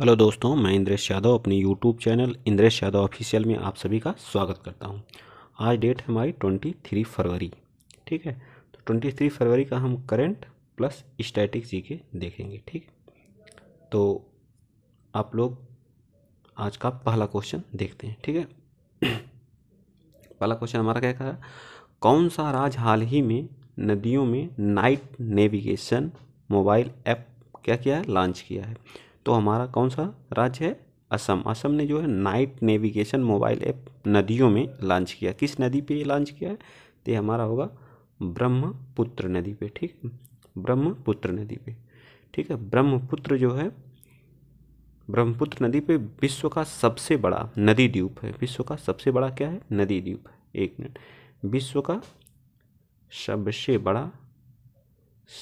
hello दोस्तों मैं इंद्रेश यादव अपने YouTube channel Indresh Yadav official में आप सभी का स्वागत करता हूं आज डेट है हमारी ट्वेंटी थ्री फरवरी ठीक है तो ट्वेंटी थ्री फरवरी का हम करंट प्लस स्टैटिक जी के देखेंगे ठीक तो आप लोग आज का पहला क्वेश्चन देखते हैं ठीक है पहला क्वेश्चन हमारा क्या कहा कौन सा राज हाल ही में नदियों में नाइट नेविगेशन मोबाइल ऐप क्या किया है लॉन्च किया है तो हमारा कौन सा राज्य है असम असम ने जो है नाइट नेविगेशन मोबाइल ऐप नदियों में लॉन्च किया किस नदी पे ये लॉन्च किया है तो हमारा होगा ब्रह्मपुत्र नदी पे ठीक ब्रह्मपुत्र नदी पे ठीक है ब्रह्मपुत्र जो है ब्रह्मपुत्र नदी पे विश्व का सबसे बड़ा नदी द्वीप है विश्व का सबसे बड़ा क्या है नदी द्वीप है एक मिनट विश्व का सबसे बड़ा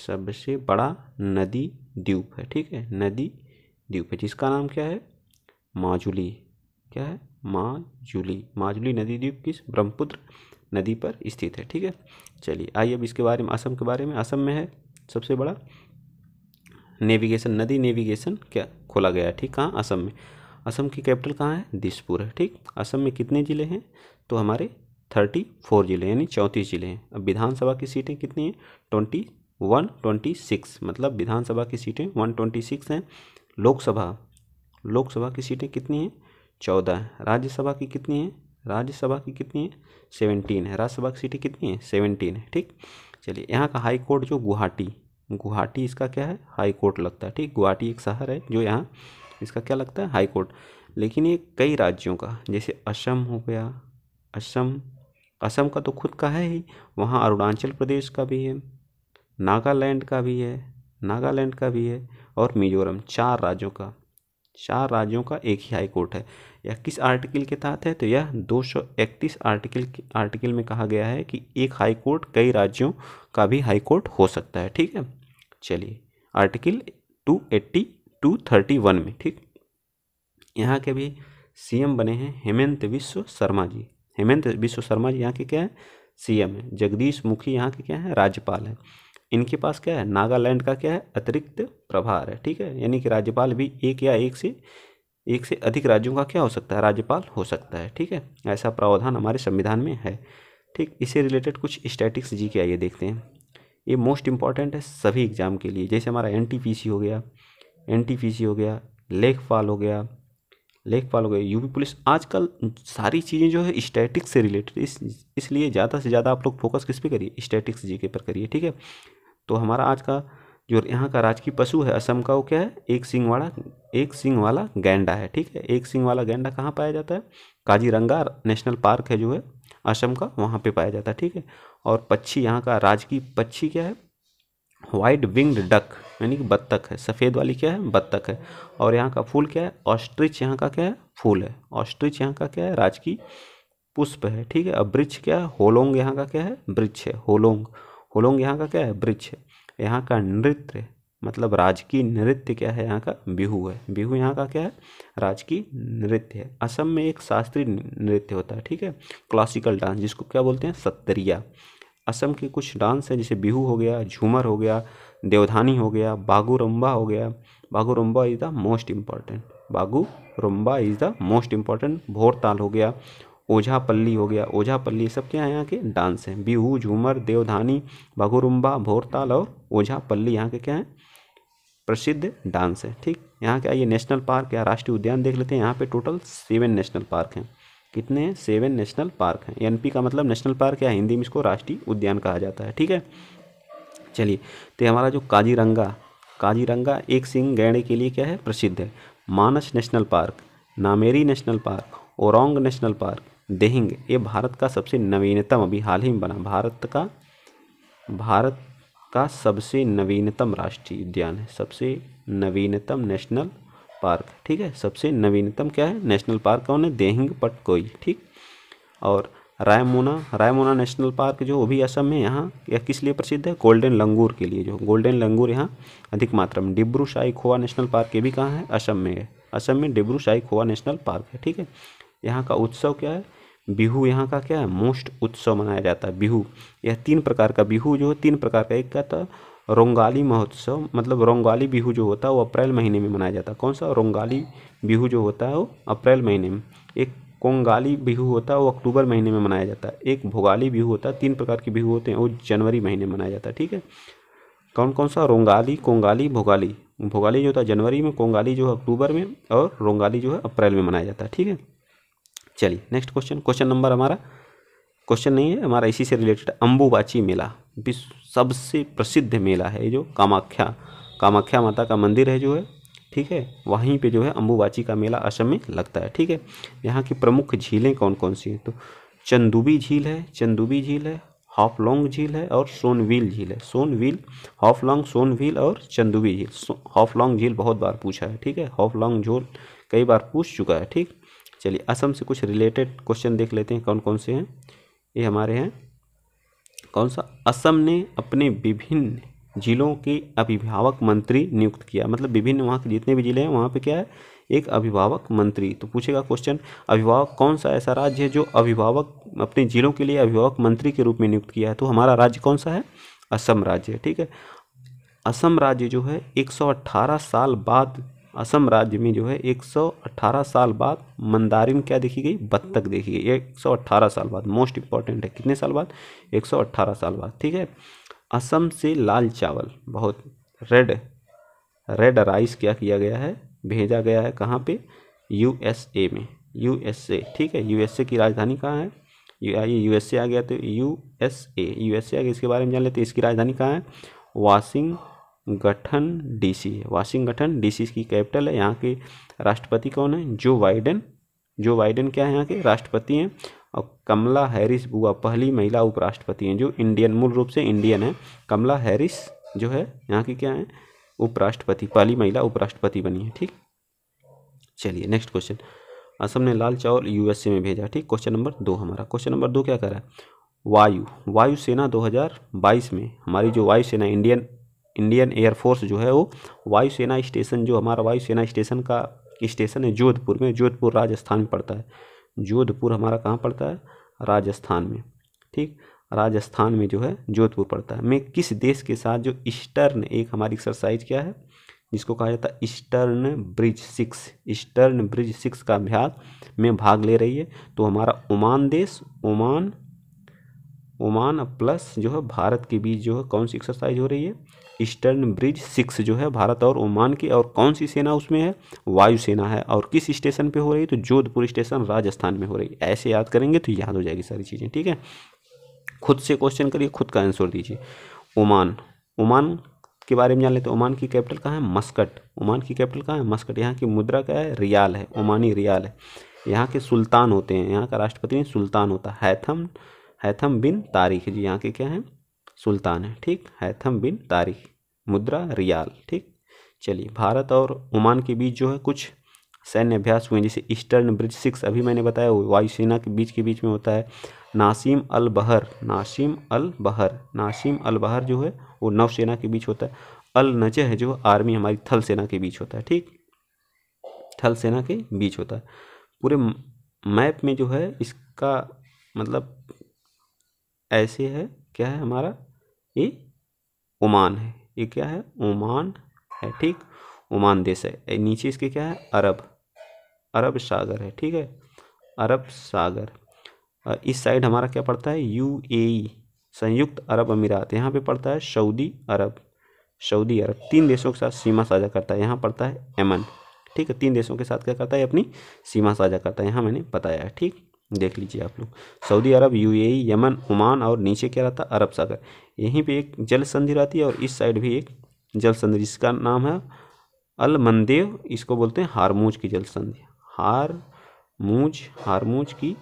सबसे बड़ा नदी द्वीप है ठीक है नदी द्वीप है जिसका नाम क्या है माजुली क्या है माजुली माजुली नदी द्वीप किस ब्रह्मपुत्र नदी पर स्थित है ठीक है चलिए आइए अब इसके बारे में असम के बारे में असम में है सबसे बड़ा नेविगेशन नदी नेविगेशन क्या खोला गया है ठीक कहाँ असम में असम की कैपिटल कहाँ है दिसपुर है ठीक असम में कितने ज़िले हैं तो हमारे थर्टी फोर ज़िले यानी चौंतीस ज़िले हैं अब विधानसभा की सीटें कितनी हैं ट्वेंटी वन ट्वेंटी सिक्स मतलब विधानसभा की सीटें वन ट्वेंटी सिक्स हैं लोकसभा लोकसभा की सीटें कितनी हैं चौदह है राज्यसभा की कितनी है राज्यसभा की कितनी है सेवनटीन है राज्यसभा की सीटें कितनी है सेवनटीन है ठीक चलिए यहाँ का हाई कोर्ट जो गुवाहाटी गुवाहाटी इसका क्या है हाई कोर्ट लगता है ठीक गुवाहाटी एक शहर है जो यहाँ इसका क्या लगता है हाई कोर्ट लेकिन ये कई राज्यों का जैसे असम हो गया असम असम का तो खुद का है ही वहाँ अरुणाचल प्रदेश का भी है नागालैंड का भी है नागालैंड का भी है और मिजोरम चार राज्यों का चार राज्यों का एक ही हाई कोर्ट है यह किस आर्टिकल के तहत है तो यह दो आर्टिकल आर्टिकल में कहा गया है कि एक हाई कोर्ट कई राज्यों का भी हाई कोर्ट हो सकता है ठीक है चलिए article two two eighty thirty one में ठीक यहाँ के भी सीएम बने हैं हेमंत विश्व शर्मा जी हेमंत विश्व शर्मा जी यहाँ के क्या है सीएम है जगदीश मुखी यहाँ के क्या है राज्यपाल है इनके पास क्या है नागालैंड का क्या है अतिरिक्त प्रभार है ठीक है यानी कि राज्यपाल भी एक या एक से एक से अधिक राज्यों का क्या हो सकता है राज्यपाल हो सकता है ठीक है ऐसा प्रावधान हमारे संविधान में है ठीक इससे रिलेटेड कुछ स्टैटिक्स जी के आइए देखते हैं ये मोस्ट इंपॉर्टेंट है सभी एग्जाम के लिए जैसे हमारा एन हो गया एन हो गया लेखपाल हो गया लेख गए यूपी पुलिस आजकल सारी चीज़ें जो है स्टैटिक्स से रिलेटेड इस इसलिए ज़्यादा से ज़्यादा आप लोग फोकस किस पे करिए स्टैटिक्स जी के पर करिए ठीक है तो हमारा आज का जो यहाँ का राजकीय पशु है असम का वो क्या है एक सिंह वाला एक सिंह वाला गैंडा है ठीक है एक सिंह वाला गैंडा कहाँ पाया जाता है काजीरंगा नेशनल पार्क है जो है असम का वहाँ पे पाया जाता है ठीक है और पक्षी यहाँ का राजकीय पक्षी क्या है वाइट विंग्ड डक यानी कि बत्तख है सफ़ेद वाली क्या है बत्तख है और यहाँ का फूल क्या है ऑस्ट्रिच यहाँ का क्या है फूल है ऑस्ट्रिच यहाँ का क्या है राजकीय पुष्प है ठीक है अब वृक्ष क्या है होलोंग यहाँ का क्या है वृक्ष है होलोंग होलोंग यहाँ का क्या है वृक्ष है यहाँ का नृत्य मतलब राजकीय नृत्य क्या है यहाँ का बिहू है बिहू यहाँ का क्या है राजकीय नृत्य है असम में एक शास्त्रीय नृत्य होता है ठीक है क्लासिकल डांस जिसको क्या बोलते हैं सत्तरिया असम के कुछ डांस हैं जैसे बिहू हो गया झूमर हो गया देवधानी हो गया रंबा हो गया रम्बा इज़ द मोस्ट इम्पॉर्टेंट रम्बा is the most important Bhortal हो गया ओझा पल्ली हो गया ओझा पल्ली सब क्या है यहाँ के डांस हैं बिहू झूमर देवधानी बागुरुम्बा भोरताल और ओझा पल्ली यहाँ के क्या हैं प्रसिद्ध डांस है ठीक यहाँ के आइए नेशनल पार्क या राष्ट्रीय उद्यान देख लेते हैं यहाँ पे टोटल सेवन नेशनल पार्क हैं कितने हैं सेवन नेशनल पार्क हैं एनपी का मतलब नेशनल पार्क या हिंदी में इसको राष्ट्रीय उद्यान कहा जाता है ठीक है चलिए तो हमारा जो काजीरंगा काजीरंगा एक सिंह गैंडे के लिए क्या है प्रसिद्ध है Manas national park Nameri national park Orang national park Dehing ये भारत का सबसे नवीनतम अभी हाल ही में बना भारत का भारत का सबसे नवीनतम राष्ट्रीय उद्यान है सबसे नवीनतम नेशनल पार्क ठीक है सबसे नवीनतम क्या है नेशनल पार्क कौन है देहिंग पट कोई ठीक और रायमोना रायमोना नेशनल पार्क जो वो भी असम में यहाँ यह किस लिए प्रसिद्ध है गोल्डन लंगूर के लिए जो गोल्डन लंगूर यहाँ अधिक मात्रा में डिब्रू शाही खोवा नेशनल पार्क ये भी कहाँ है असम में है असम में डिब्रू शाही खोवा नेशनल पार्क है ठीक है यहाँ का उत्सव क्या है बिहू यहाँ का क्या है मोस्ट उत्सव मनाया जाता है बिहू यह तीन प्रकार का बिहू जो है तीन प्रकार का एक का था रोंगाली महोत्सव मतलब रोंगाली बिहू जो होता है वो अप्रैल महीने में मनाया जाता है कौन सा रोंगाली बिहू जो होता है वो अप्रैल महीने में एक कोंगाली बिहू होता है वो अक्टूबर महीने में मनाया जाता है एक भोगाली बिहू होता है तीन प्रकार के बिहू होते हैं वो जनवरी महीने में मनाया जाता है ठीक है कौन कौन सा रोंगाली कोंगाली भोगाली भोगाली जो होता है जनवरी में कोंगाली जो है अक्टूबर में और रोंगाली जो है अप्रैल में मनाया जाता है ठीक है चलिए नेक्स्ट क्वेश्चन क्वेश्चन नंबर हमारा क्वेश्चन नहीं है हमारा इसी से रिलेटेड अम्बुबाची मेला विश्व सबसे प्रसिद्ध मेला है जो कामाख्या कामाख्या माता का मंदिर है जो है ठीक है वहीं पे जो है अम्बुबाची का मेला असम में लगता है ठीक है यहाँ की प्रमुख झीलें कौन कौन सी हैं तो चंदुबी झील है चंदुबी झील है लॉन्ग झील है और सोनवील झील है सोनवील लॉन्ग सोनवील और चंदुबी झील लॉन्ग झील बहुत बार पूछा है ठीक है लॉन्ग झोल कई बार पूछ चुका है ठीक चलिए असम से कुछ रिलेटेड क्वेश्चन देख लेते हैं कौन कौन से हैं ये हमारे हैं कौन सा असम ने अपने विभिन्न जिलों के अभिभावक मंत्री नियुक्त किया मतलब विभिन्न वहाँ के जितने भी जिले हैं वहाँ पे क्या है एक अभिभावक मंत्री तो पूछेगा क्वेश्चन अभिभावक कौन सा ऐसा राज्य है जो अभिभावक अपने जिलों के लिए अभिभावक मंत्री के रूप में नियुक्त किया है तो हमारा राज्य कौन सा है असम राज्य ठीक है असम राज्य जो है 118 साल बाद असम राज्य में जो है 118 साल बाद मंदारिन क्या देखी गई बत्तख देखी गई 118 साल बाद मोस्ट इंपॉर्टेंट है कितने साल बाद 118 साल बाद ठीक है असम से लाल चावल बहुत रेड रेड राइस क्या किया गया है भेजा गया है कहाँ पे यूएसए में यूएसए ठीक है यूएसए की राजधानी कहाँ है यू आइए यूएसए आ गया तो यू एस ए आ गया इसके बारे में जान लेते हैं इसकी राजधानी कहाँ है वाशिंग गठन डीसी है वाशिंगटन डीसी की कैपिटल है यहाँ के राष्ट्रपति कौन है जो बाइडन जो बाइडन क्या है यहाँ के राष्ट्रपति हैं और कमला हैरिस बुआ पहली महिला उपराष्ट्रपति हैं जो इंडियन मूल रूप से इंडियन है कमला हैरिस जो है यहाँ की क्या है उपराष्ट्रपति पहली महिला उपराष्ट्रपति बनी है ठीक चलिए नेक्स्ट क्वेश्चन असम ने लाल चावल यूएसए में भेजा ठीक क्वेश्चन नंबर दो हमारा क्वेश्चन नंबर दो क्या कर रहा है वायु वायुसेना बाईस में हमारी जो वायुसेना इंडियन इंडियन एयरफोर्स जो है वो वायुसेना स्टेशन जो हमारा वायुसेना स्टेशन का स्टेशन है जोधपुर में जोधपुर राजस्थान में पड़ता है जोधपुर हमारा कहाँ पड़ता है राजस्थान में ठीक राजस्थान में जो है जोधपुर पड़ता है मैं किस देश के साथ जो ईस्टर्न एक हमारी एक्सरसाइज क्या है जिसको कहा जाता है eastern bridge six eastern bridge six का अभ्यास में भाग ले रही है तो हमारा ओमान देश ओमान ओमान प्लस जो है भारत के बीच जो है कौन सी एक्सरसाइज हो रही है ईस्टर्न ब्रिज सिक्स जो है भारत और ओमान की और कौन सी सेना उसमें है वायुसेना है और किस स्टेशन पे हो रही है तो जोधपुर स्टेशन राजस्थान में हो रही है ऐसे याद करेंगे तो याद हो जाएगी सारी चीज़ें ठीक है खुद से क्वेश्चन करिए खुद का आंसर दीजिए ओमान ओमान के बारे में जान लेते तो ओमान की कैपिटल कहाँ है मस्कट ओमान की कैपिटल कहाँ है मस्कट यहाँ की मुद्रा क्या है रियाल है ओमानी रियाल है यहाँ के सुल्तान होते हैं यहाँ का राष्ट्रपति सुल्तान होता है हैथम हैथम बिन तारीख जी यहाँ के क्या हैं सुल्तान है ठीक हैथम बिन तारिक मुद्रा रियाल ठीक चलिए भारत और ओमान के बीच जो है कुछ सैन्य अभ्यास हुए जैसे ईस्टर्न ब्रिज सिक्स अभी मैंने बताया वायुसेना के बीच के बीच में होता है नासिम अल बहर नासिम अल बहर नासिम अल बहर जो है वो नौसेना के बीच होता है अल नजह जो आर्मी हमारी थल सेना के बीच होता है ठीक थल सेना के बीच होता है पूरे मैप में जो है इसका मतलब ऐसे है क्या है हमारा ये ओमान है ये क्या है ओमान है ठीक ओमान देश है नीचे इसके क्या है अरब अरब सागर है ठीक है अरब सागर इस साइड हमारा क्या पड़ता है यू संयुक्त अरब अमीरात यहाँ पे पड़ता है सऊदी अरब सऊदी अरब तीन देशों के साथ सीमा साझा करता है यहाँ पड़ता है एमन ठीक है तीन देशों के साथ क्या करता है अपनी सीमा साझा करता है यहाँ मैंने बताया है ठीक देख लीजिए आप लोग Saudi Arab UAE Yemen Oman और नीचे क्या रहता अरब सागर यहीं पे एक जल संधि रहती है और इस साइड भी एक जल संधि जिसका नाम है अलमंदेव इसको बोलते हैं हारमूज की जल संधि हारमूज हारमूज की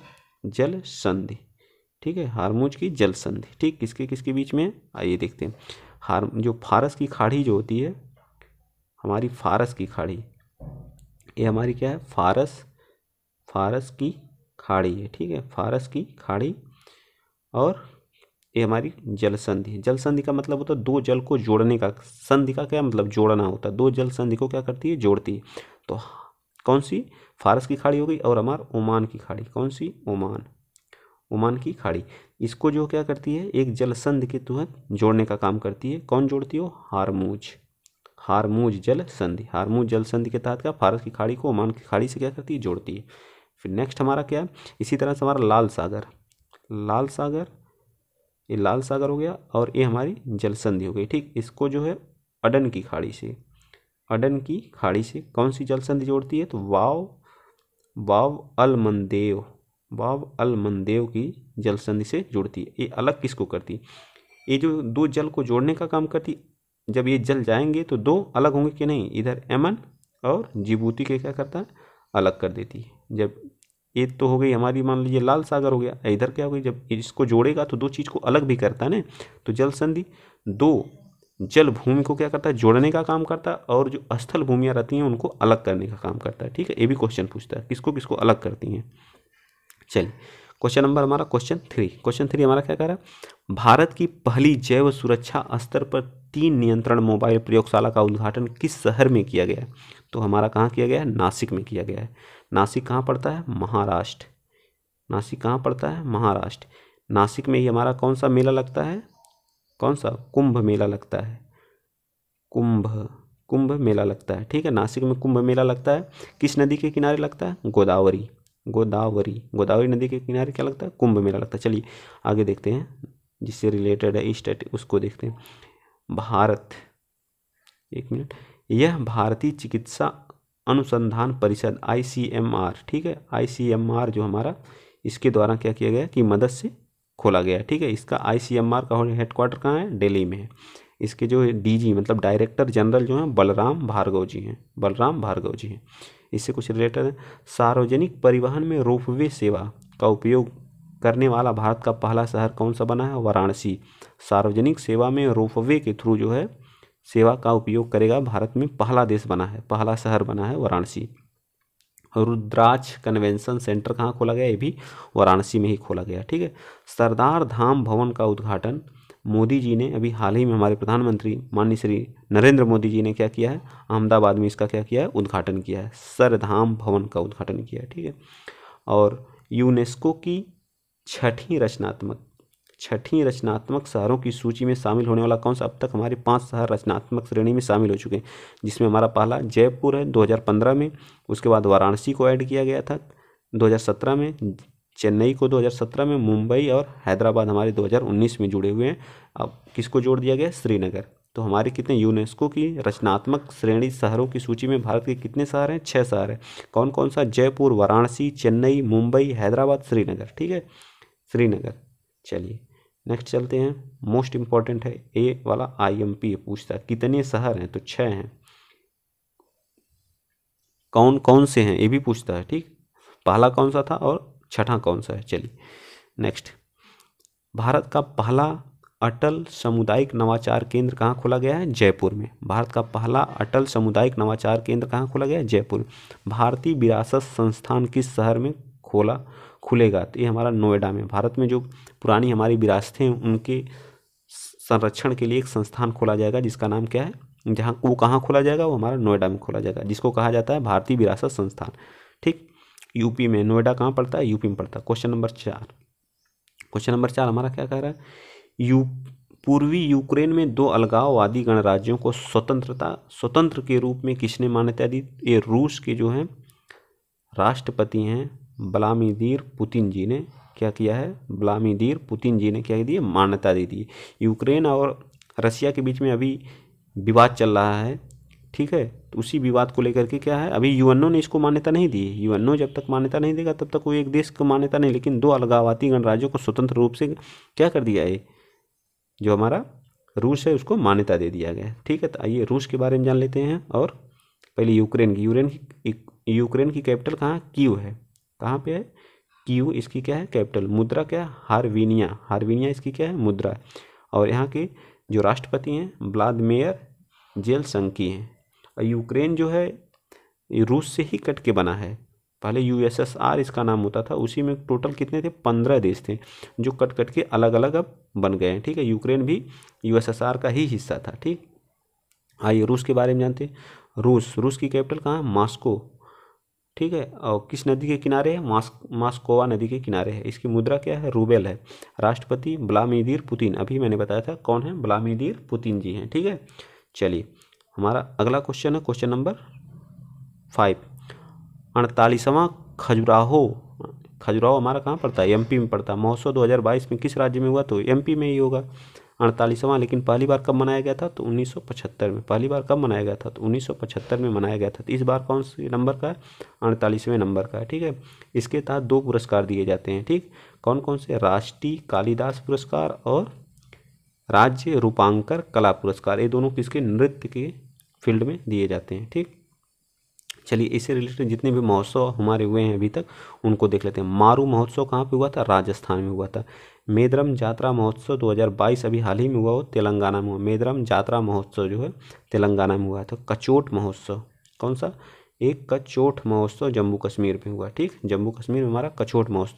जल संधि ठीक है हारमूज की जल संधि ठीक किसके किसके बीच में आइए देखते हैं हार जो फारस की खाड़ी जो होती है हमारी फारस की खाड़ी ये हमारी क्या है फारस फारस की खाड़ी है ठीक है फारस की खाड़ी और ये हमारी जल संधि है जल संधि का मतलब होता है दो जल को जोड़ने का संधि का क्या मतलब जोड़ना होता है दो जल संधि को क्या करती है जोड़ती है तो कौन सी फारस की खाड़ी हो गई और हमार ओमान की खाड़ी कौन सी ओमान ओमान की खाड़ी इसको जो क्या करती है एक जल संधि के तहत जोड़ने का काम करती है कौन जोड़ती हो हारमूज हारमूज जल संधि हारमूज जल संधि के तहत क्या फारस की खाड़ी को ओमान की खाड़ी से क्या करती है जोड़ती है फिर नेक्स्ट हमारा क्या है इसी तरह से हमारा लाल सागर लाल सागर ये लाल सागर हो गया और ये हमारी जलसंधि हो गई ठीक इसको जो है अडन की खाड़ी से अडन की खाड़ी से कौन सी जलसंधि जोड़ती है तो वाव वाव अलमनदेव वाव मंदेव की जलसंधि से जुड़ती है ये अलग किसको करती ये जो दो जल को जोड़ने का काम करती जब ये जल जाएंगे तो दो अलग होंगे कि नहीं इधर एमन और जिबूती के क्या करता है अलग कर देती है जब एक तो हो गई हमारी मान लीजिए लाल सागर हो गया इधर क्या हो गई जब इसको जोड़ेगा तो दो चीज़ को अलग भी करता है ना तो जल संधि दो जल भूमि को क्या करता है जोड़ने का काम करता है और जो स्थल भूमियाँ रहती हैं उनको अलग करने का काम करता है ठीक है ये भी क्वेश्चन पूछता है किसको किसको अलग करती हैं चलिए क्वेश्चन नंबर हमारा क्वेश्चन थ्री क्वेश्चन थ्री हमारा क्या कह रहा है भारत की पहली जैव सुरक्षा स्तर पर तीन नियंत्रण मोबाइल प्रयोगशाला का उद्घाटन किस शहर में किया गया है तो हमारा कहाँ किया गया है नासिक में किया गया है नासिक कहाँ पड़ता है महाराष्ट्र नासिक कहाँ पड़ता है महाराष्ट्र नासिक में ही हमारा कौन सा मेला लगता है कौन सा कुंभ मेला लगता है कुंभ कुंभ मेला लगता है ठीक है नासिक में कुंभ मेला लगता है किस नदी के किनारे लगता है गोदावरी गोदावरी गोदावरी नदी के किनारे क्या लगता है कुंभ मेला लगता है चलिए आगे देखते हैं जिससे रिलेटेड है स्टेट उसको देखते हैं भारत एक मिनट यह भारतीय चिकित्सा अनुसंधान परिषद आई ठीक है आई जो हमारा इसके द्वारा क्या किया गया कि मदद से खोला गया ठीक है इसका आई का हेडक्वार्टर कहाँ है दिल्ली में है इसके जो डीजी मतलब डायरेक्टर जनरल जो हैं बलराम भार्गव जी हैं बलराम भार्गव जी हैं इससे कुछ रिलेटेड है सार्वजनिक परिवहन में रोपवे सेवा का उपयोग करने वाला भारत का पहला शहर कौन सा बना है वाराणसी सार्वजनिक सेवा में रोपवे के थ्रू जो है सेवा का उपयोग करेगा भारत में पहला देश बना है पहला शहर बना है वाराणसी रुद्राज कन्वेंशन सेंटर कहाँ खोला गया ये भी वाराणसी में ही खोला गया ठीक है सरदार धाम भवन का उद्घाटन मोदी जी ने अभी हाल ही में हमारे प्रधानमंत्री माननीय श्री नरेंद्र मोदी जी ने क्या किया है अहमदाबाद में इसका क्या किया है उद्घाटन किया है सरधाम भवन का उद्घाटन किया है ठीक है और यूनेस्को की छठी रचनात्मक छठी रचनात्मक शहरों की सूची में शामिल होने वाला कौन सा अब तक हमारे पांच शहर रचनात्मक श्रेणी में शामिल हो चुके हैं जिसमें हमारा पहला जयपुर है 2015 में उसके बाद वाराणसी को ऐड किया गया था 2017 में चेन्नई को 2017 में मुंबई और हैदराबाद हमारे 2019 में जुड़े हुए हैं अब किसको जोड़ दिया गया श्रीनगर तो हमारे कितने यूनेस्को की रचनात्मक श्रेणी शहरों की सूची में भारत के कितने शहर हैं छः शहर हैं कौन कौन सा जयपुर वाराणसी चेन्नई मुंबई हैदराबाद श्रीनगर ठीक है श्रीनगर चलिए नेक्स्ट चलते हैं मोस्ट इम्पॉर्टेंट है ए वाला आईएमपी एम पूछता है कितने शहर हैं तो छः हैं कौन कौन से हैं ये भी पूछता है ठीक पहला कौन सा था और छठा कौन सा है चलिए नेक्स्ट भारत का पहला अटल सामुदायिक नवाचार केंद्र कहाँ खोला गया है जयपुर में भारत का पहला अटल सामुदायिक नवाचार केंद्र कहाँ खोला गया है जयपुर भारतीय विरासत संस्थान किस शहर में खोला खुलेगा तो ये हमारा नोएडा में भारत में जो पुरानी हमारी विरासतें उनके संरक्षण के लिए एक संस्थान खोला जाएगा जिसका नाम क्या है जहाँ वो कहाँ खोला जाएगा वो हमारा नोएडा में खोला जाएगा जिसको कहा जाता है भारतीय विरासत संस्थान ठीक यूपी में नोएडा कहाँ पड़ता है यूपी में पड़ता है क्वेश्चन नंबर चार क्वेश्चन नंबर चार हमारा क्या कह रहा है यू पूर्वी यूक्रेन में दो अलगाववादी गणराज्यों को स्वतंत्रता स्वतंत्र के रूप में किसने मान्यता दी ये रूस के जो हैं राष्ट्रपति हैं ब्लामीदीर पुतिन जी ने क्या किया है ब्लामीदीर पुतिन जी ने क्या दी है मान्यता दे दी यूक्रेन और रशिया के बीच में अभी विवाद चल रहा है ठीक है तो उसी विवाद को लेकर के क्या है अभी यूएनओ ने इसको मान्यता नहीं दी यूएनओ जब तक मान्यता नहीं देगा तब तक कोई एक देश को मान्यता नहीं लेकिन दो अलगावाती गणराज्यों को स्वतंत्र रूप से क्या कर दिया है जो हमारा रूस है उसको मान्यता दे दिया गया ठीक है तो आइए रूस के बारे में जान लेते हैं और पहले यूक्रेन की यूक्रेन की यूक्रेन की कैपिटल कहाँ कीव है कहाँ पे है क्यू इसकी क्या है कैपिटल मुद्रा क्या है हारवीनिया हारवीनिया इसकी क्या है मुद्रा है और यहाँ के जो राष्ट्रपति हैं जेल संकी हैं और यूक्रेन जो है रूस से ही कट के बना है पहले यूएसएसआर इसका नाम होता था उसी में टोटल कितने थे पंद्रह देश थे जो कट कट के अलग अलग अब बन गए हैं ठीक है यूक्रेन भी यूएसएसआर का ही हिस्सा था ठीक आइए रूस के बारे में जानते हैं रूस रूस की कैपिटल कहाँ है मॉस्को ठीक है और किस नदी के किनारे है मास्कोवा नदी के किनारे है इसकी मुद्रा क्या है रूबेल है राष्ट्रपति ब्लामीदीर पुतिन अभी मैंने बताया था कौन है ब्लामीदीर पुतिन जी हैं ठीक है चलिए हमारा अगला क्वेश्चन है क्वेश्चन नंबर फाइव अड़तालीसवां खजुराहो खजुराहो हमारा कहाँ पड़ता है एमपी में पड़ता है महोत्सव 2022 में किस राज्य में हुआ तो एमपी में ही होगा अड़तालीसवां लेकिन पहली बार कब मनाया गया था तो 1975 में पहली बार कब मनाया गया था तो 1975 में मनाया गया था तो इस बार कौन से नंबर का है अड़तालीसवें नंबर का है ठीक है इसके तहत दो पुरस्कार दिए जाते हैं ठीक कौन कौन से राष्ट्रीय कालिदास पुरस्कार और राज्य रूपांकर कला पुरस्कार ये दोनों किसके नृत्य के फील्ड में दिए जाते हैं ठीक चलिए इससे रिलेटेड जितने भी महोत्सव हमारे हुए हैं अभी तक उनको देख लेते हैं मारू महोत्सव कहाँ पे हुआ था राजस्थान में हुआ था मेदरम जात्रा महोत्सव 2022 अभी हाल ही में हुआ हो तेलंगाना में हुआ मेदरम जात्रा महोत्सव जो है तेलंगाना में हुआ था कचोट महोत्सव कौन सा एक कचोट महोत्सव जम्मू कश्मीर में हुआ ठीक जम्मू कश्मीर में हमारा कचोट महोत्सव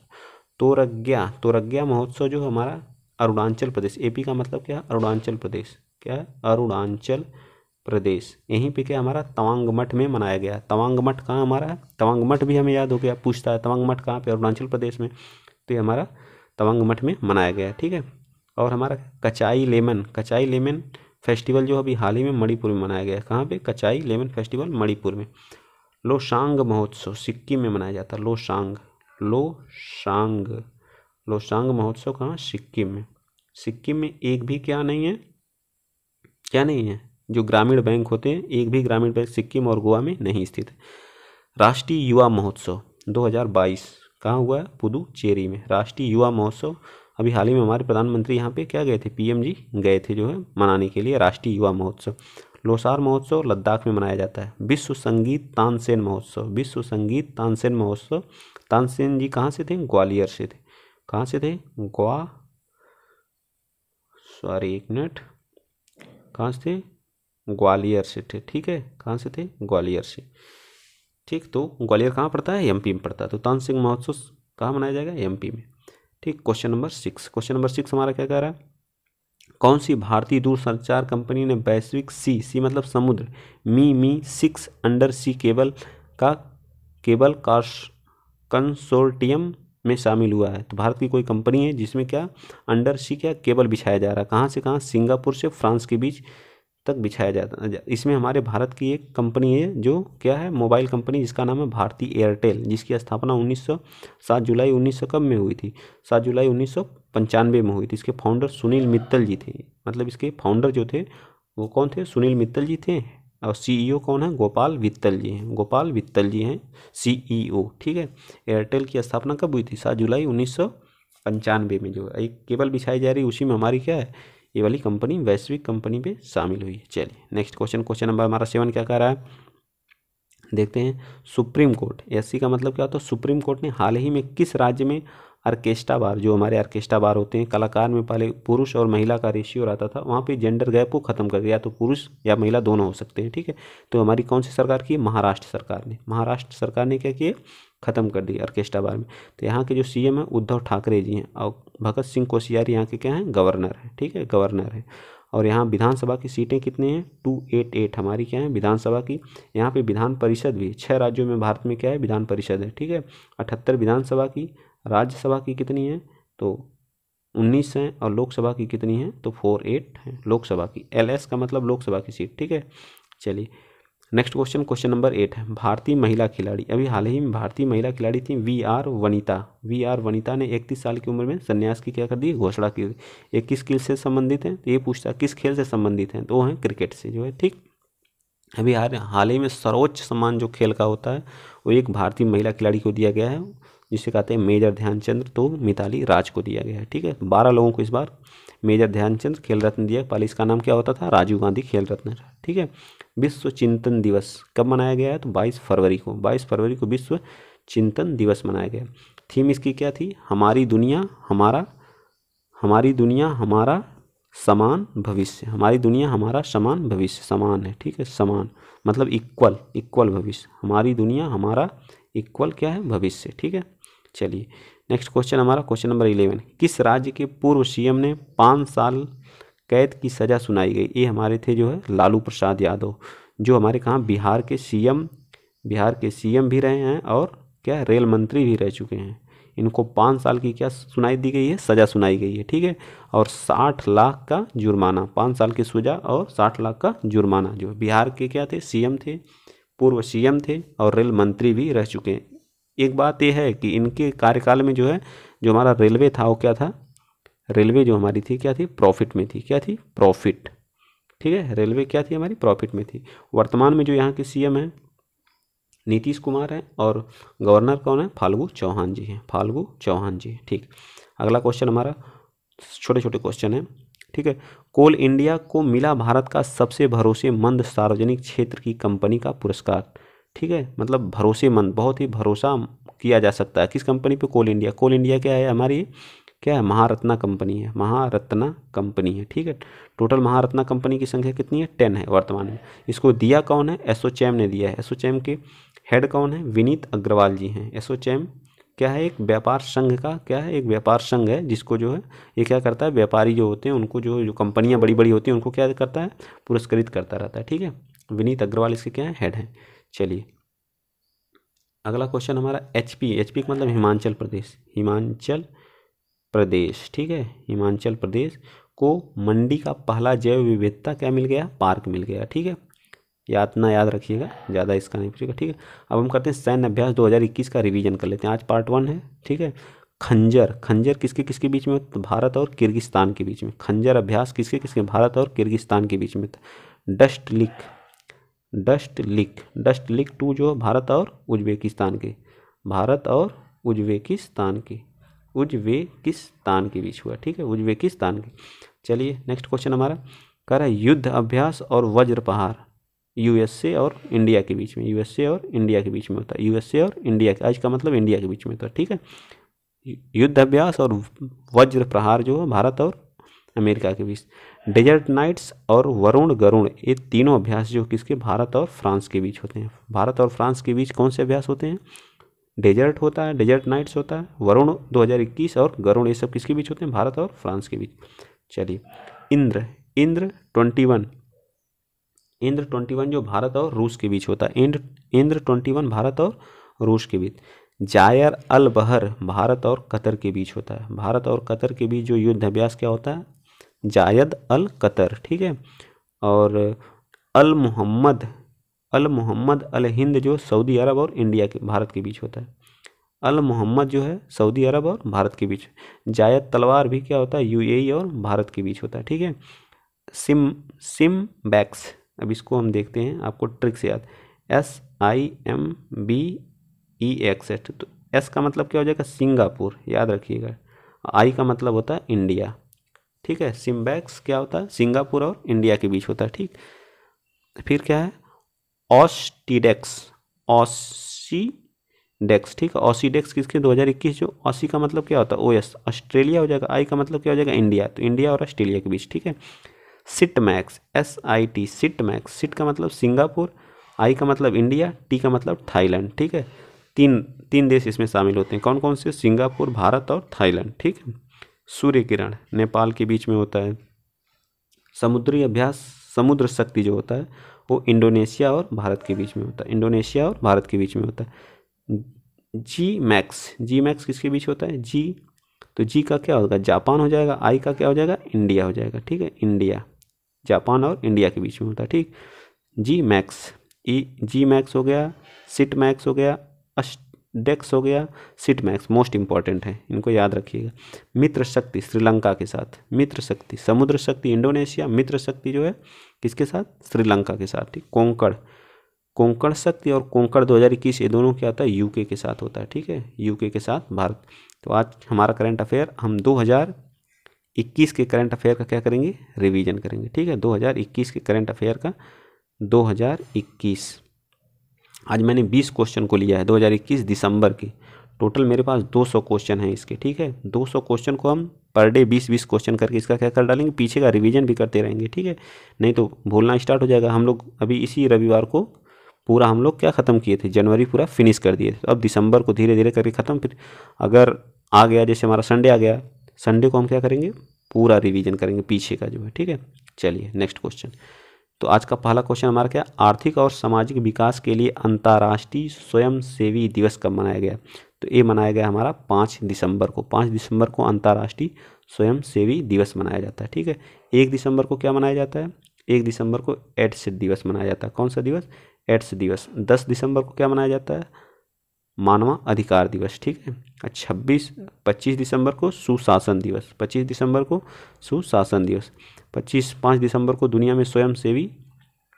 तोरज्ञा तोरज्ञा महोत्सव जो हमारा अरुणाचल प्रदेश एपी का मतलब क्या है अरुणाचल प्रदेश क्या है अरुणाचल प्रदेश यहीं पे क्या हमारा तवांगमठ में मनाया गया तवांगमठ कहाँ हमारा है तवांगमठ भी हमें याद हो गया पूछता है तवांगमठ कहाँ पे अरुणाचल प्रदेश में तो ये हमारा तवांग मठ में मनाया गया ठीक है और हमारा Kachai lemon Kachai lemon festival जो अभी हाल ही में मणिपुर में मनाया गया कहाँ पे कचाई लेमन फेस्टिवल मणिपुर में लोशांग महोत्सव सिक्किम में मनाया जाता है लोशांग लोशांग लोशांग महोत्सव कहाँ सिक्किम में सिक्किम में एक भी क्या नहीं है क्या नहीं है जो ग्रामीण बैंक होते हैं एक भी ग्रामीण बैंक सिक्किम और गोवा में नहीं स्थित है राष्ट्रीय युवा महोत्सव 2022 कहाँ हुआ है पुदुचेरी में राष्ट्रीय युवा महोत्सव अभी हाल ही में हमारे प्रधानमंत्री यहाँ पे क्या गए थे पीएम जी गए थे जो है मनाने के लिए राष्ट्रीय युवा महोत्सव लोसार महोत्सव लद्दाख में मनाया जाता है विश्व संगीत तानसेन महोत्सव विश्व संगीत तानसेन महोत्सव तानसेन जी कहाँ से थे ग्वालियर से थे कहाँ से थे ग्वा सॉरी एक मिनट कहाँ से थे ग्वालियर से थे ठीक है कहाँ से थे ग्वालियर से ठीक तो ग्वालियर कहाँ पड़ता है एमपी में पड़ता है तो सिंह महोत्सव कहाँ मनाया जाएगा एमपी में ठीक question number six question number six हमारा क्या कह रहा है कौन सी भारतीय दूरसंचार कंपनी ने वैश्विक सी सी मतलब समुद्र me me six under sea cable का केबल का कंसोर्टियम में शामिल हुआ है तो भारत की कोई कंपनी है जिसमें क्या अंडर सी क्या केबल बिछाया जा रहा है कहाँ से कहाँ सिंगापुर से फ्रांस के बीच तक बिछाया जाता है इसमें हमारे भारत की एक कंपनी है जो क्या है मोबाइल कंपनी जिसका नाम है भारती एयरटेल जिसकी स्थापना 1907 सात जुलाई उन्नीस कब में हुई थी 7 जुलाई उन्नीस में हुई थी इसके फाउंडर सुनील मित्तल जी थे मतलब इसके फाउंडर जो थे वो कौन थे सुनील मित्तल जी थे और सीईओ e कौन है गोपाल वित्तल जी हैं गोपाल वित्तल जी हैं सीईओ e ठीक है एयरटेल की स्थापना कब हुई थी सात जुलाई उन्नीस में जो एक केबल बिछाई जा रही है उसी में हमारी क्या है ये वाली कंपनी वैश्विक कंपनी में शामिल हुई है चलिए नेक्स्ट क्वेश्चन क्वेश्चन नंबर हमारा सेवन क्या कह रहा है देखते हैं सुप्रीम कोर्ट एस का मतलब क्या होता है सुप्रीम कोर्ट ने हाल ही में किस राज्य में आर्केस्ट्रा बार जो हमारे आर्केस्ट्रा बार होते हैं कलाकार में पहले पुरुष और महिला का रेशियो रहता था वहाँ पे जेंडर गैप को खत्म कर दिया तो पुरुष या महिला दोनों हो सकते हैं ठीक है तो हमारी कौन सी सरकार की महाराष्ट्र सरकार ने महाराष्ट्र सरकार ने क्या किया ख़त्म कर दी ऑर्केस्ट्रा बार में तो यहाँ के जो सी है उद्धव ठाकरे जी हैं और भगत सिंह कोशियारी यहाँ के क्या हैं गवर्नर हैं ठीक है गवर्नर हैं और यहाँ विधानसभा की सीटें कितनी हैं टू एट एट हमारी क्या है विधानसभा की यहाँ पे विधान परिषद भी छः राज्यों में भारत में क्या है विधान परिषद है ठीक है अठहत्तर विधानसभा की राज्यसभा की कितनी है तो उन्नीस हैं और लोकसभा की कितनी है तो फोर एट है लोकसभा की एल एस का मतलब लोकसभा की सीट ठीक है चलिए next question question number eight है भारतीय महिला खिलाड़ी अभी हाल ही में भारतीय महिला खिलाड़ी थी V R Vanita V R Vanita ने इकतीस साल की उम्र में संन्यास की क्या कर दी घोषणा की ये किस खेल से संबंधित है तो ये पूछता किस खेल से संबंधित है तो वो है क्रिकेट से जो है ठीक अभी हाल हाल ही में सर्वोच्च सम्मान जो खेल का होता है वो एक भारतीय महिला खिलाड़ी को दिया गया है जिसे कहते हैं मेजर ध्यानचंद्र तो मिताली राज को दिया गया है ठीक है बारह लोगों को इस बार मेजर ध्यानचंद खेल रत्न दिया पहले इसका नाम क्या होता था राजीव गांधी खेल रत्न ठीक है विश्व चिंतन दिवस कब मनाया गया है तो 22 फरवरी को 22 फरवरी को विश्व चिंतन दिवस मनाया गया थीम इसकी क्या थी हमारी दुनिया हमारा हमारी दुनिया हमारा समान भविष्य हमारी दुनिया हमारा समान भविष्य समान है ठीक है समान मतलब इक्वल इक्वल भविष्य हमारी दुनिया हमारा इक्वल क्या है भविष्य ठीक है चलिए नेक्स्ट क्वेश्चन हमारा क्वेश्चन नंबर इलेवन किस राज्य के पूर्व सीएम ने पाँच साल कैद की सज़ा सुनाई गई ये हमारे थे जो है लालू प्रसाद यादव जो हमारे कहाँ बिहार के सीएम बिहार के सीएम भी रहे हैं और क्या रेल मंत्री भी रह चुके हैं इनको पाँच साल की क्या सुनाई दी गई है सज़ा सुनाई गई है ठीक है और साठ लाख का जुर्माना पाँच साल की सज़ा और साठ लाख का जुर्माना जो बिहार के क्या थे सीएम थे पूर्व सीएम थे और रेल मंत्री भी रह चुके हैं एक बात यह है कि इनके कार्यकाल में जो है जो हमारा रेलवे था वो क्या था रेलवे जो हमारी थी क्या थी प्रॉफिट में थी क्या थी प्रॉफिट ठीक है रेलवे क्या थी हमारी प्रॉफिट में थी वर्तमान में जो यहाँ के सीएम हैं नीतीश कुमार हैं और गवर्नर कौन है फाल्गू चौहान जी हैं फाल्गू चौहान जी ठीक अगला क्वेश्चन हमारा छोटे छोटे क्वेश्चन है ठीक है कोल इंडिया को मिला भारत का सबसे भरोसेमंद सार्वजनिक क्षेत्र की कंपनी का पुरस्कार ठीक है मतलब भरोसेमंद बहुत ही भरोसा किया जा सकता है किस कंपनी पे कोल इंडिया कोल इंडिया क्या है हमारी क्या है महारत्ना कंपनी है महारत्ना कंपनी है ठीक है टोटल महारत्ना कंपनी की संख्या कितनी है टेन है वर्तमान में इसको दिया कौन है एसओचैम ने दिया है एसोचैम के हेड कौन है विनीत अग्रवाल जी हैं एसोचैम क्या है एक व्यापार संघ का क्या है एक व्यापार संघ है जिसको जो है ये क्या करता है व्यापारी जो होते हैं उनको जो जो कंपनियाँ बड़ी बड़ी होती हैं उनको क्या करता है पुरस्कृत करता रहता है ठीक है विनीत अग्रवाल इसके क्या है हेड हैं चलिए अगला क्वेश्चन हमारा एच पी एच पी का मतलब हिमाचल प्रदेश हिमाचल प्रदेश ठीक है हिमाचल प्रदेश को मंडी का पहला जैव विविधता क्या मिल गया पार्क मिल गया ठीक है या इतना याद रखिएगा ज़्यादा इसका नहीं पूछेगा ठीक है अब हम करते हैं सैन्य अभ्यास 2021 का रिवीजन कर लेते हैं आज पार्ट वन है ठीक है खंजर खंजर किसके किसके बीच में तो भारत और किर्गिस्तान के बीच में खंजर अभ्यास किसके किसके भारत और किर्गिस्तान के बीच में था Dustlik Dustlik Dustlik two जो भारत और उज्बेकिस्तान के भारत और उज्बेकिस्तान के उज्बेकिस्तान के बीच हुआ ठीक है उज्बेकिस्तान के चलिए नेक्स्ट क्वेश्चन हमारा कह रहा है युद्ध अभ्यास और वज्र पहाड़ यूएसए और इंडिया के बीच में यूएसए और इंडिया के बीच में होता है यूएसए और इंडिया के आज का मतलब इंडिया के बीच में होता है ठीक है युद्ध अभ्यास और वज्र प्रहार जो है भारत और अमेरिका के बीच डेजर्ट नाइट्स और वरुण गरुण ये तीनों अभ्यास जो किसके भारत और फ्रांस के बीच होते हैं भारत और फ्रांस के बीच कौन से अभ्यास होते हैं डेजर्ट होता है डेजर्ट नाइट्स होता है वरुण 2021 और गरुण ये सब किसके बीच होते हैं भारत और फ्रांस के बीच चलिए इंद्र इंद्र 21 इंद्र 21 जो भारत और रूस के बीच होता है इंद्र इंद्र ट्वेंटी भारत और रूस के बीच जायर अल बहर भारत और कतर के बीच होता है भारत और कतर के बीच जो युद्ध अभ्यास क्या होता है जायद अल कतर ठीक है और अल मोहम्मद अल मोहम्मद अल हिंद जो सऊदी अरब और इंडिया के भारत के बीच होता है अल मोहम्मद जो है सऊदी अरब और भारत के बीच जायद तलवार भी क्या होता है यूएई और भारत के बीच होता है ठीक है सिम सिम बैक्स अब इसको हम देखते हैं आपको ट्रिक से याद S I M B E X तो एस का मतलब क्या हो जाएगा सिंगापुर याद रखिएगा आई का मतलब होता है इंडिया ठीक है सिम्बैक्स क्या होता है सिंगापुर और इंडिया के बीच होता है ठीक फिर क्या है ऑस्टिडेक्स ऑसी डेक्स ठीक है ऑसी डेक्स किसके 2021 जो ऑसी का मतलब क्या होता है ओ एस ऑस्ट्रेलिया हो जाएगा आई का मतलब क्या हो जाएगा इंडिया तो इंडिया और ऑस्ट्रेलिया के बीच ठीक है SITMEX S I T SITMEX SITMEX मतलब सिंगापुर आई का मतलब इंडिया टी का मतलब थाईलैंड ठीक है तीन तीन देश इसमें शामिल होते हैं कौन कौन से सिंगापुर भारत और थाईलैंड ठीक है सूर्य किरण नेपाल के बीच में होता है समुद्री अभ्यास समुद्र शक्ति जो होता है वो इंडोनेशिया और भारत के बीच में होता है इंडोनेशिया और भारत के बीच में होता है जी मैक्स जी मैक्स किसके बीच होता है जी तो जी का क्या होगा जापान हो जाएगा आई का क्या हो जाएगा इंडिया हो जाएगा ठीक है इंडिया जापान और इंडिया के बीच में होता है ठीक जी मैक्स ई जी मैक्स हो गया सिट मैक्स हो गया अस्ट डेक्स हो गया सीट मैक्स मोस्ट इंपॉर्टेंट है इनको याद रखिएगा मित्र शक्ति श्रीलंका के साथ मित्र शक्ति समुद्र शक्ति इंडोनेशिया मित्र शक्ति जो है किसके साथ श्रीलंका के साथ ठीक कोंकड़ कोंकण शक्ति और कोंकण 2021 ये दोनों क्या होता है यूके के साथ होता है ठीक है यूके के साथ भारत तो आज हमारा करंट अफेयर हम 2021 के करंट अफेयर का क्या करेंगे रिवीजन करेंगे ठीक है 2021 के करंट अफेयर का 2021 आज मैंने 20 क्वेश्चन को लिया है 2021 दिसंबर के टोटल मेरे पास 200 क्वेश्चन हैं इसके ठीक है 200 क्वेश्चन को हम पर डे 20 20 क्वेश्चन करके इसका क्या कर डालेंगे पीछे का रिवीजन भी करते रहेंगे ठीक है नहीं तो भूलना स्टार्ट हो जाएगा हम लोग अभी इसी रविवार को पूरा हम लोग क्या ख़त्म किए थे जनवरी पूरा फिनिश कर दिए तो अब दिसंबर को धीरे धीरे करके ख़त्म फिर अगर आ गया जैसे हमारा संडे आ गया संडे को हम क्या करेंगे पूरा रिवीजन करेंगे पीछे का जो है ठीक है चलिए नेक्स्ट क्वेश्चन तो आज का पहला क्वेश्चन हमारा क्या आर्थिक और सामाजिक विकास के लिए अंतर्राष्ट्रीय स्वयंसेवी दिवस कब मनाया गया तो ये मनाया गया हमारा पाँच दिसंबर को पाँच दिसंबर को अंतर्राष्ट्रीय स्वयंसेवी दिवस मनाया जाता है ठीक है एक दिसंबर को क्या मनाया जाता है एक दिसंबर को एड्स दिवस मनाया जाता है कौन सा दिवस एड्स दिवस दस दिसंबर को क्या मनाया जाता है मानवा अधिकार दिवस ठीक है छब्बीस पच्चीस दिसंबर को सुशासन दिवस पच्चीस दिसंबर को सुशासन दिवस पच्चीस पाँच दिसंबर को दुनिया में स्वयंसेवी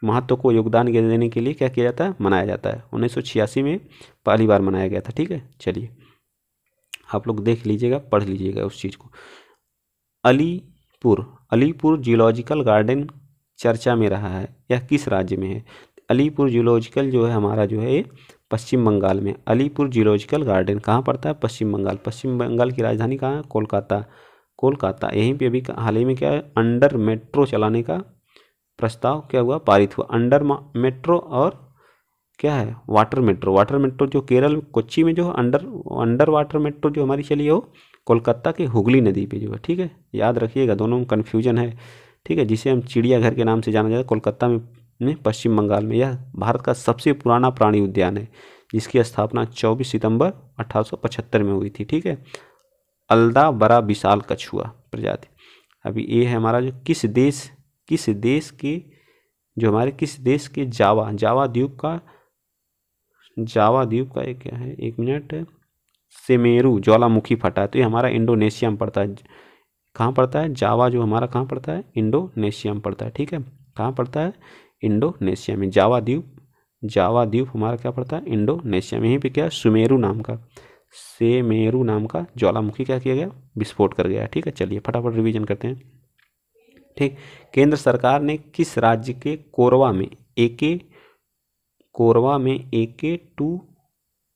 महत्व को योगदान देने के लिए क्या किया जाता है मनाया जाता है उन्नीस में पहली बार मनाया गया था ठीक है चलिए आप लोग देख लीजिएगा पढ़ लीजिएगा उस चीज़ को अलीपुर अलीपुर जियोलॉजिकल गार्डन चर्चा में रहा है यह किस राज्य में है अलीपुर जियोलॉजिकल जो है हमारा जो है ये पश्चिम बंगाल में अलीपुर जियोलॉजिकल गार्डन कहाँ पड़ता है पश्चिम बंगाल पश्चिम बंगाल की राजधानी कहाँ है कोलकाता कोलकाता यहीं पे अभी हाल ही में क्या है अंडर मेट्रो चलाने का प्रस्ताव क्या हुआ पारित हुआ अंडर मेट्रो और क्या है वाटर मेट्रो वाटर मेट्रो जो केरल कोच्ची में जो है अंडर अंडर वाटर मेट्रो जो हमारी चली है वो कोलकाता के हुगली नदी पे जो है ठीक है याद रखिएगा दोनों में कन्फ्यूजन है ठीक है जिसे हम चिड़ियाघर के नाम से जाना जाता है कोलकाता में पश्चिम बंगाल में यह भारत का सबसे पुराना प्राणी उद्यान है जिसकी स्थापना 24 सितंबर 1875 में हुई थी ठीक है अलदा बरा विशाल कछुआ प्रजाति अभी ये है हमारा जो किस देश किस देश के जो हमारे किस देश के जावा जावा द्वीप का जावा द्वीप का एक क्या है एक मिनट सेमेरू ज्वालामुखी फटा है तो ये हमारा इंडोनेशिया में पड़ता है कहाँ पड़ता है जावा जो हमारा कहाँ पड़ता है इंडोनेशिया में पड़ता है ठीक है कहाँ पड़ता है इंडोनेशिया में जावा द्वीप जावा द्वीप हमारा क्या पड़ता है इंडोनेशिया में यहीं पे क्या सुमेरु नाम का सेमेरु नाम का ज्वालामुखी क्या किया गया विस्फोट कर गया ठीक है चलिए फटाफट रिवीजन करते हैं ठीक केंद्र सरकार ने किस राज्य के कोरवा में ए के कोरवा में A K two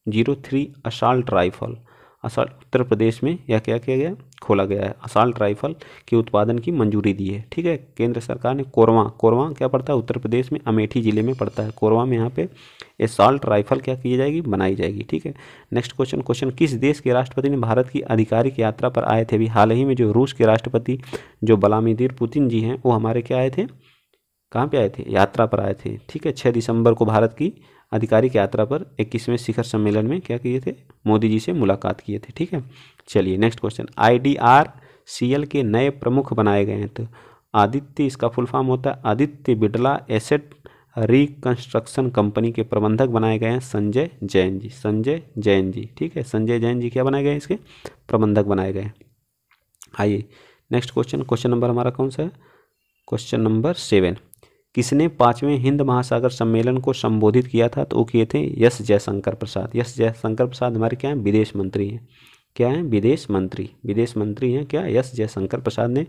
zero three assault rifle assault Uttar Pradesh में यह क्या किया गया खोला गया है असाल्ट राइफल के उत्पादन की मंजूरी दी है ठीक है केंद्र सरकार ने कोरवा कोरवा क्या पड़ता है उत्तर प्रदेश में अमेठी जिले में पड़ता है कोरवा में यहाँ पे असाल्ट राइफल क्या की जाएगी बनाई जाएगी ठीक है नेक्स्ट क्वेश्चन क्वेश्चन किस देश के राष्ट्रपति ने भारत की आधिकारिक यात्रा पर आए थे अभी हाल ही में जो रूस के राष्ट्रपति जो बलामीदिर पुतिन जी हैं वो हमारे क्या आए थे कहाँ पे आए थे यात्रा पर आए थे ठीक है छः दिसंबर को भारत की आधिकारिक यात्रा पर इक्कीसवें शिखर सम्मेलन में क्या किए थे मोदी जी से मुलाकात किए थे ठीक है चलिए नेक्स्ट क्वेश्चन आई के नए प्रमुख बनाए गए हैं तो आदित्य इसका फुल फॉर्म होता है Aditya Birla asset reconstruction company के प्रबंधक बनाए गए हैं संजय जैन जी संजय जैन जी ठीक है संजय जैन जी क्या बनाए गए इसके प्रबंधक बनाए गए आइए नेक्स्ट क्वेश्चन क्वेश्चन नंबर हमारा कौन सा है क्वेश्चन नंबर सेवन किसने पाँचवें हिंद महासागर सम्मेलन को संबोधित किया था तो वो किए थे यश जयशंकर प्रसाद यस जयशंकर प्रसाद हमारे क्या हैं विदेश मंत्री हैं क्या हैं विदेश मंत्री विदेश मंत्री हैं क्या यश जयशंकर प्रसाद ने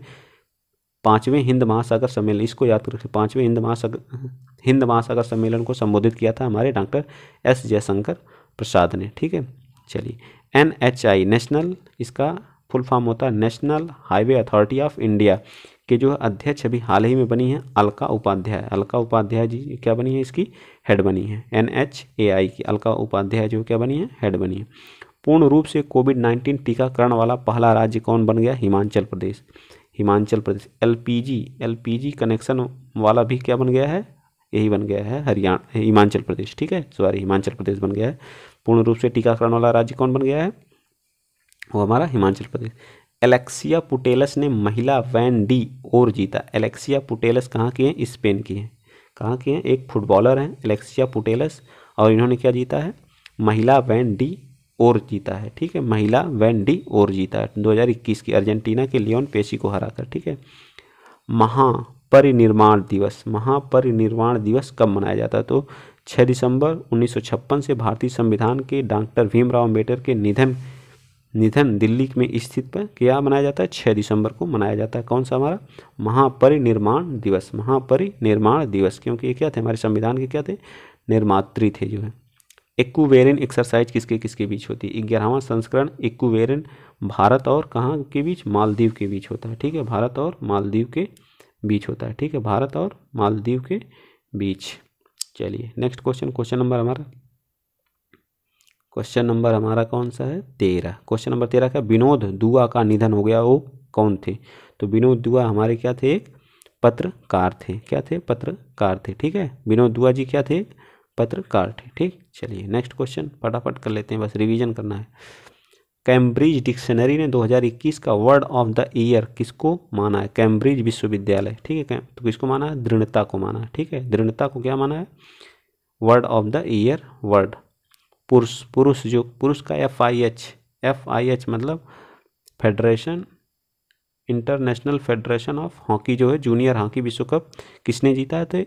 पाँचवें हिंद महासागर सम्मेलन इसको याद करके पाँचवें हिंद महासागर हिंद महासागर सम्मेलन को संबोधित किया था हमारे डॉक्टर एस जयशंकर प्रसाद ने ठीक है चलिए एन एच आई नेशनल इसका फुल फॉर्म होता है national highway authority of India के जो अध्यक्ष अभी हाल ही में बनी है अलका उपाध्याय अलका उपाध्याय जी क्या बनी है इसकी हेड बनी है एन एच ए आई की अलका उपाध्याय जो क्या बनी है हेड बनी है पूर्ण रूप से कोविड नाइन्टीन टीकाकरण वाला पहला राज्य कौन बन गया Himachal Pradesh Himachal Pradesh LPG LPG connection वाला भी क्या बन गया है यही बन गया है हरियाणा हिमाचल प्रदेश ठीक है सॉरी हिमाचल प्रदेश बन गया है पूर्ण रूप से टीकाकरण वाला राज्य कौन बन गया है वो हमारा हिमाचल प्रदेश एलेक्सिया पुटेलस ने महिला वैन डी और जीता एलेक्सिया पुटेलस कहाँ की हैं स्पेन की हैं कहाँ की हैं एक फुटबॉलर हैं एलेक्सिया पुटेलस और इन्होंने क्या जीता है महिला वैन डी और जीता है ठीक है महिला वैन डी और जीता है 2021 की अर्जेंटीना के लियोन पेशी को हराकर ठीक है महापरिनिर्माण दिवस महापरिनिर्वाण दिवस कब मनाया जाता है तो 6 दिसंबर 1956 से भारतीय संविधान के डॉक्टर भीमराव अम्बेडकर के निधन निधन दिल्ली में स्थित पर क्या मनाया जाता है छः दिसंबर को मनाया जाता है कौन सा हमारा महापरिनिर्माण दिवस महापरिनिर्माण दिवस क्योंकि ये क्या थे हमारे संविधान के क्या थे निर्मात्री थे जो है इक्ुवेरिन एक्सरसाइज किसके किसके बीच होती है ग्यारहवां संस्करण इक्ुवेरिन भारत और कहाँ के बीच मालदीव के बीच होता है ठीक है भारत और मालदीव के बीच होता है ठीक है भारत और मालदीव के बीच चलिए नेक्स्ट क्वेश्चन क्वेश्चन नंबर हमारा क्वेश्चन नंबर हमारा कौन सा है तेरह क्वेश्चन नंबर तेरह का विनोद दुआ का निधन हो गया वो कौन थे तो विनोद दुआ हमारे क्या थे एक पत्रकार थे क्या थे पत्रकार थे ठीक है विनोद दुआ जी क्या थे पत्रकार थे ठीक चलिए नेक्स्ट क्वेश्चन फटाफट कर लेते हैं बस रिवीजन करना है कैम्ब्रिज डिक्शनरी ने 2021 का वर्ड ऑफ द ईयर किसको माना है कैम्ब्रिज विश्वविद्यालय ठीक है तो किसको माना है दृढ़ता को माना है ठीक है दृढ़ता को क्या माना है word of the year word पुरुष पुरुष जो पुरुष का F I H F I H मतलब federation international federation of hockey जो है जूनियर हॉकी विश्व कप किसने जीता है तो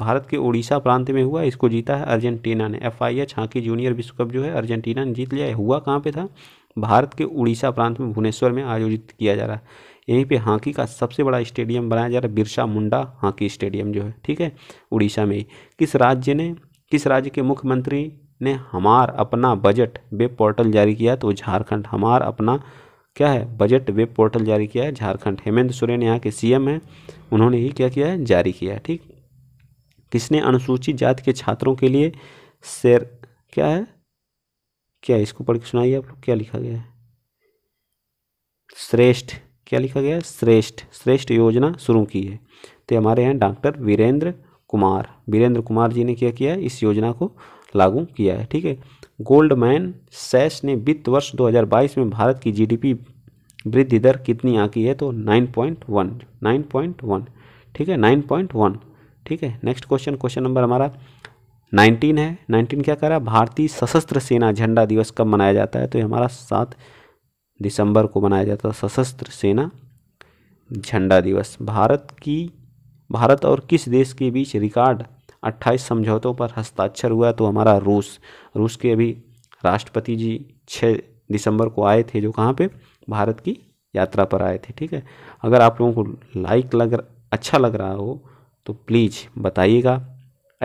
भारत के उड़ीसा प्रांत में हुआ इसको जीता है अर्जेंटीना ने F I H hockey junior विश्व कप जो है अर्जेंटीना ने जीत लिया है हुआ कहाँ पे था भारत के उड़ीसा प्रांत में भुवनेश्वर में आयोजित किया जा रहा है यहीं पे हॉकी का सबसे बड़ा स्टेडियम बनाया जा रहा है बिरसा मुंडा हॉकी स्टेडियम जो है ठीक है उड़ीसा में किस राज्य ने किस राज्य के मुख्यमंत्री ने हमार अपना बजट वेब पोर्टल जारी किया तो झारखंड हमार अपना क्या है बजट वेब पोर्टल जारी किया है झारखंड हेमंत सोरेन यहाँ के सीएम हैं उन्होंने ही क्या किया है जारी किया है ठीक किसने अनुसूचित जाति के छात्रों के लिए शेर क्या है क्या इसको पढ़ के सुनाइए आप लोग क्या लिखा गया है श्रेष्ठ क्या लिखा गया है श्रेष्ठ श्रेष्ठ योजना शुरू की है तो हमारे यहाँ डॉक्टर वीरेंद्र कुमार वीरेंद्र कुमार जी ने क्या किया है इस योजना को लागू किया है ठीक है गोल्डमैन सैस ने वित्त वर्ष 2022 में भारत की जीडीपी वृद्धि दर कितनी आकी है तो 9.1 9.1 ठीक है 9.1 ठीक है नेक्स्ट क्वेश्चन क्वेश्चन नंबर हमारा 19 है 19 क्या कह रहा है भारतीय सशस्त्र सेना झंडा दिवस कब मनाया जाता है तो ये हमारा सात दिसंबर को मनाया जाता है सशस्त्र सेना झंडा दिवस भारत की भारत और किस देश के बीच रिकॉर्ड अट्ठाईस समझौतों पर हस्ताक्षर हुआ तो हमारा रूस रूस के अभी राष्ट्रपति जी छः दिसंबर को आए थे जो कहाँ पे भारत की यात्रा पर आए थे ठीक है अगर आप लोगों को लाइक लग अच्छा लग रहा हो तो प्लीज़ बताइएगा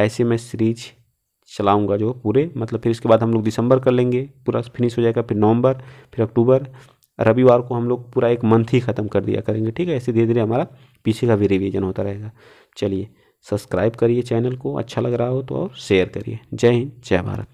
ऐसे मैं सीरीज चलाऊंगा जो पूरे मतलब फिर इसके बाद हम लोग दिसंबर कर लेंगे पूरा फिनिश हो जाएगा फिर नवंबर फिर अक्टूबर रविवार को हम लोग पूरा एक मंथ ही ख़त्म कर दिया करेंगे ठीक है ऐसे धीरे धीरे हमारा पीछे का भी रिविजन होता रहेगा चलिए सब्सक्राइब करिए चैनल को अच्छा लग रहा हो तो और शेयर करिए जय हिंद जय भारत